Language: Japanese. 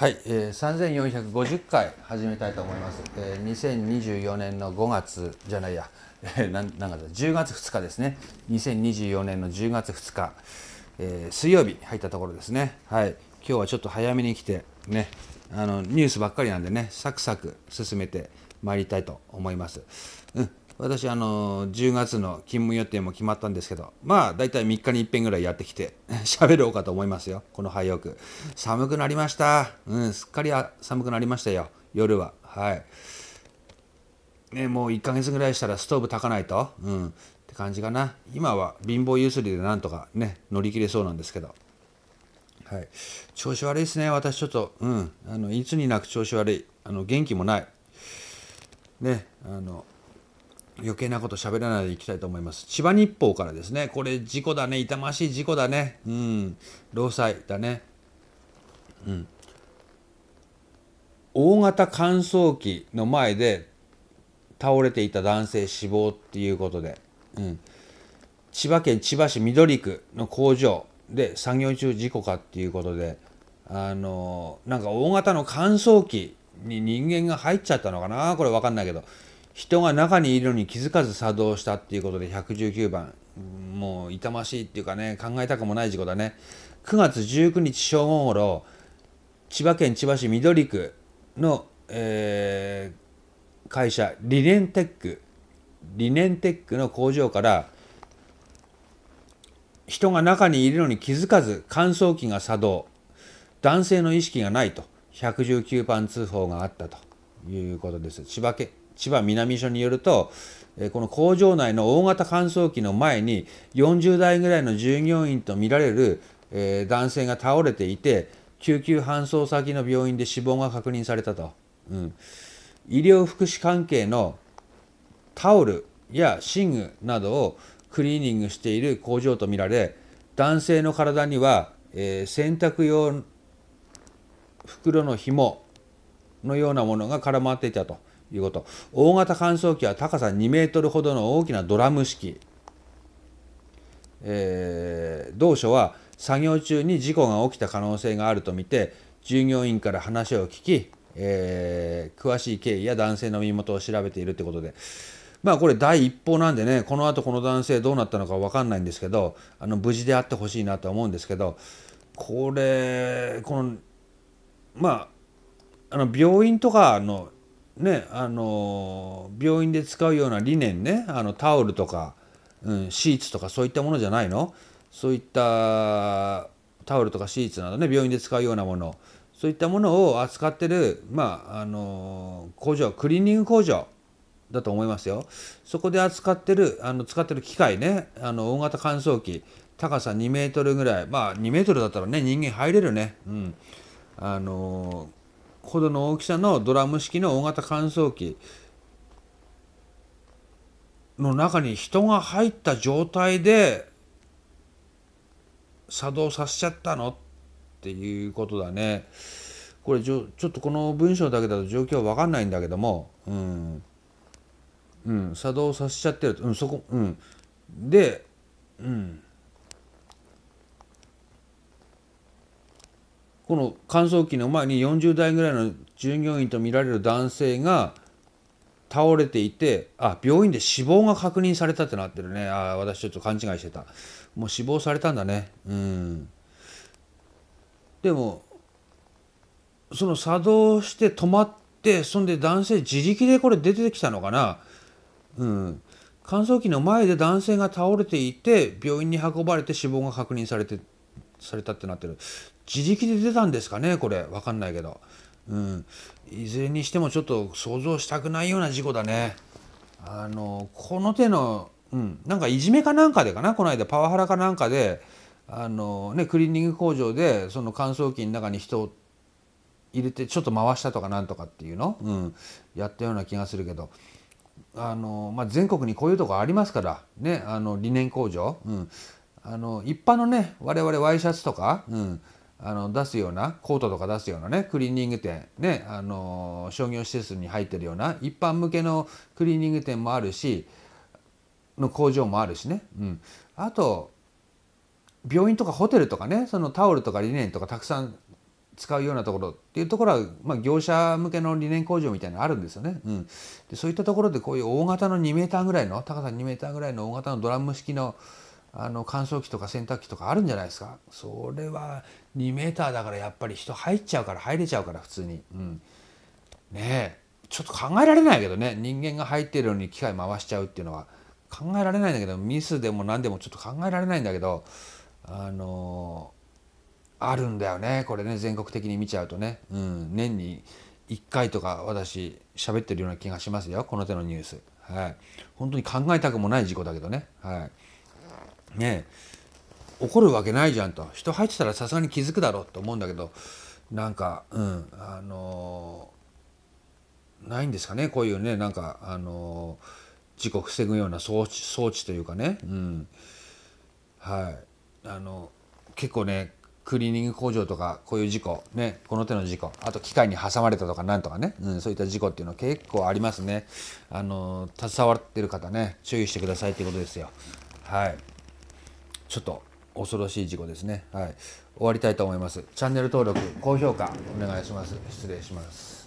はい、えー、3450回始めたいと思います、えー、2024年の5月じゃないや、えー、なんなんか10月2日ですね2024年の10月2日、えー、水曜日入ったところですねはい今日はちょっと早めに来てねあのニュースばっかりなんでねサクサク進めてまいりたいと思います、うん、私あの10月の勤務予定も決まったんですけどまあ大体3日に1遍ぐらいやってきて 喋ろうかと思いますよこの廃屋寒くなりましたうんすっかり寒くなりましたよ夜ははいね、もう1ヶ月ぐらいしたらストーブ炊かないと、うん、って感じかな今は貧乏ゆすりでなんとかね乗り切れそうなんですけど、はい、調子悪いですね私ちょっと、うん、あのいつになく調子悪いあの元気もないねあの余計なこと喋らないでいきたいと思います。千葉日報からですね、これ事故だね、痛ましい事故だね、うん、労災だね。うん、大型乾燥機の前で倒れていた男性死亡っていうことで、うん、千葉県千葉市緑区の工場で作業中事故かっていうことで、あのなんか大型の乾燥機に人間が入っちゃったのかなこれ分かんないけど。人が中にいるのに気づかず作動したっていうことで119番もう痛ましいっていうかね考えたくもない事故だね9月19日正午ごろ千葉県千葉市緑区の、えー、会社リネンテックリネンテックの工場から人が中にいるのに気づかず乾燥機が作動男性の意識がないと119番通報があったということです千葉県千葉南署によると、この工場内の大型乾燥機の前に40代ぐらいの従業員とみられる男性が倒れていて救急搬送先の病院で死亡が確認されたと、うん、医療福祉関係のタオルや寝具などをクリーニングしている工場とみられ男性の体には、えー、洗濯用袋の紐のようなものが絡まっていたということ大型乾燥機は高さ2メートルほどの大きなドラム式、えー、同署は作業中に事故が起きた可能性があるとみて従業員から話を聞き、えー、詳しい経緯や男性の身元を調べているということでまあこれ第一報なんでねこのあとこの男性どうなったのか分かんないんですけどあの無事であってほしいなと思うんですけどこれこのまああの病院とかのね、あの病院で使うような理念ねあのタオルとか、うん、シーツとかそういったものじゃないのそういったタオルとかシーツなどね病院で使うようなものそういったものを扱ってる、まあ、あの工場クリーニング工場だと思いますよそこで扱ってるあの使ってる機械ねあの大型乾燥機高さ2メートルぐらいまあ2メートルだったらね人間入れるねうんあのほどの大きさのドラム式の大型乾燥機の中に人が入った状態で作動させちゃったのっていうことだね。これちょちょっとこの文章だけだと状況はわかんないんだけども、うん、うん、作動させちゃってる、うん、そこ、うん。で、うん。この乾燥機の前に40代ぐらいの従業員とみられる男性が倒れていてあ病院で死亡が確認されたってなってるねあ私ちょっと勘違いしてたもう死亡されたんだねうんでもその作動して止まってそんで男性自力でこれ出てきたのかなうん乾燥機の前で男性が倒れていて病院に運ばれて死亡が確認されてされたってなってる自力で出たんですかねこれ分かんないけど、うん、いずれにしてもちょっと想像したくないような事故だねあのこの手の、うん、なんかいじめかなんかでかなこの間パワハラかなんかであの、ね、クリーニング工場でその乾燥機の中に人を入れてちょっと回したとかなんとかっていうの、うん、やったような気がするけど。あのまあ、全国にこういうとこありますから、ね、あの理念工場、うん、あの一般のね我々ワイシャツとか、うん、あの出すようなコートとか出すようなねクリーニング店ねあの商業施設に入ってるような一般向けのクリーニング店もあるしの工場もあるしね、うん、あと病院とかホテルとかねそのタオルとかリネンとかたくさん使うようなところっていうところは、まあ、業者向けの理念工場みたいなのあるんですよね、うん、でそういったところでこういう大型の2メーターぐらいの高さ2メーターぐらいの大型のドラム式のあの乾燥機とか洗濯機とかあるんじゃないですかそれは2 m だからやっぱり人入っちゃうから入れちゃうから普通に、うん、ねえちょっと考えられないけどね人間が入ってるのに機械回しちゃうっていうのは考えられないんだけどミスでも何でもちょっと考えられないんだけどあのあるんだよねこれね全国的に見ちゃうとね、うん、年に1回とか私喋ってるような気がしますよこの手のニュースはい本当に考えたくもない事故だけどねはい。ね怒るわけないじゃんと人入ってたらさすがに気づくだろうと思うんだけどなんかうんあのー、ないんですかねこういうねなんかあのー、事故防ぐような装置装置というかね、うん、はいあの結構ねクリーニング工場とかこういう事故ねこの手の事故あと機械に挟まれたとかなんとかね、うん、そういった事故っていうのは結構ありますねあの携わってる方ね注意してくださいっていうことですよはい。ちょっと恐ろしい事故ですね。はい、終わりたいと思います。チャンネル登録、高評価お願いします。失礼します。